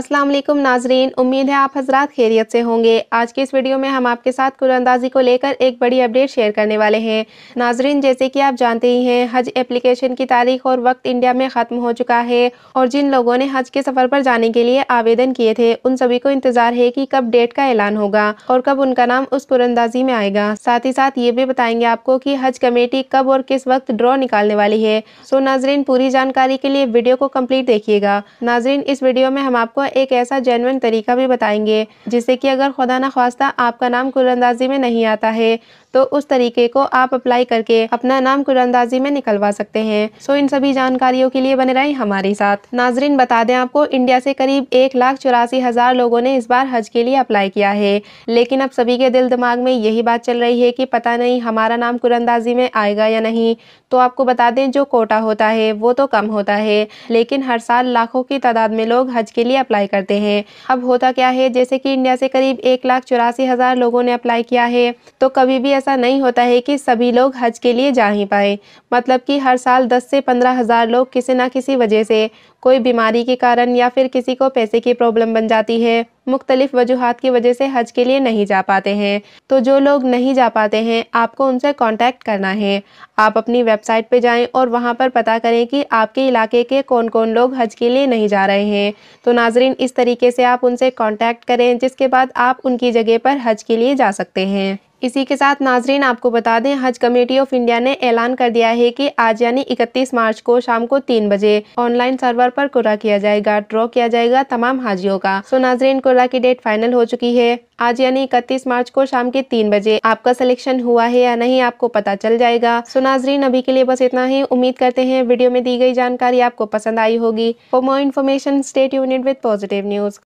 अस्सलाम वालेकुम नाजरीन उम्मीद है आप हजरात खैरियत से होंगे आज की इस वीडियो में हम आपके साथ कुरानंदाजी को लेकर एक बड़ी अपडेट शेयर करने वाले हैं नाजरीन जैसे कि आप जानते ही हैं हज एप्लीकेशन की तारीख और वक्त इंडिया में ख़त्म हो चुका है और जिन लोगों ने हज के सफ़र पर जाने के लिए आवेदन किए थे उन सभी को इंतज़ार है कि कब डेट का ऐलान होगा और कब उनका नाम उस कुरानंदाजी में आएगा साथ ही साथ ये भी बताएंगे आपको कि हज कमेटी कब और किस वक्त ड्रॉ निकालने वाली है सो नाजरीन पूरी जानकारी के लिए वीडियो को कम्प्लीट देखिएगा नाजरीन इस वीडियो में हम आपको आपको एक ऐसा जेनवन तरीका भी बताएंगे जिससे कि अगर खुदा ना खास्ता आपका नाम कुलंदाजी में नहीं आता है तो उस तरीके को आप अप्लाई करके अपना नाम कुरंदाजी में निकलवा सकते हैं सो इन सभी जानकारियों के लिए बने रहें हमारे साथ नाजरीन बता दें आपको इंडिया से करीब एक लाख चौरासी हजार लोगों ने इस बार हज के लिए अप्लाई किया है लेकिन अब सभी के दिल दिमाग में यही बात चल रही है कि पता नहीं हमारा नाम कुरंदाजी में आएगा या नहीं तो आपको बता दें जो कोटा होता है वो तो कम होता है लेकिन हर साल लाखों की तादाद में लोग हज के लिए अप्लाई करते हैं अब होता क्या है जैसे कि इंडिया से करीब एक लाख चौरासी हजार लोगों ने अप्लाई किया है तो कभी भी ऐसा नहीं होता है कि सभी लोग हज के लिए जा ही पाए मतलब कि हर साल 10 से पंद्रह हज़ार लोग किसी ना किसी वजह से कोई बीमारी के कारण या फिर किसी को पैसे की प्रॉब्लम बन जाती है मुख्तलिफ वजूहत की वजह से हज के लिए नहीं जा पाते हैं तो जो लोग नहीं जा पाते हैं आपको उनसे कॉन्टेक्ट करना है आप अपनी वेबसाइट पे जाएँ और वहाँ पर पता करें कि आपके इलाके के कौन कौन लोग हज के लिए नहीं जा रहे हैं तो नाजरीन इस तरीके से आप उनसे कॉन्टेक्ट करें जिसके बाद आप उनकी जगह पर हज के लिए जा सकते हैं इसी के साथ नाजरीन आपको बता दें हज कमेटी ऑफ इंडिया ने ऐलान कर दिया है कि आज यानी 31 मार्च को शाम को तीन बजे ऑनलाइन सर्वर पर कुरा किया जाएगा ड्रॉ किया जाएगा तमाम हाजियों का सो नाजरीन कुरा की डेट फाइनल हो चुकी है आज यानी 31 मार्च को शाम के तीन बजे आपका सिलेक्शन हुआ है या नहीं आपको पता चल जाएगा सो नाजरीन अभी के लिए बस इतना ही उम्मीद करते हैं वीडियो में दी गई जानकारी आपको पसंद आई होगी for more information state unit with positive news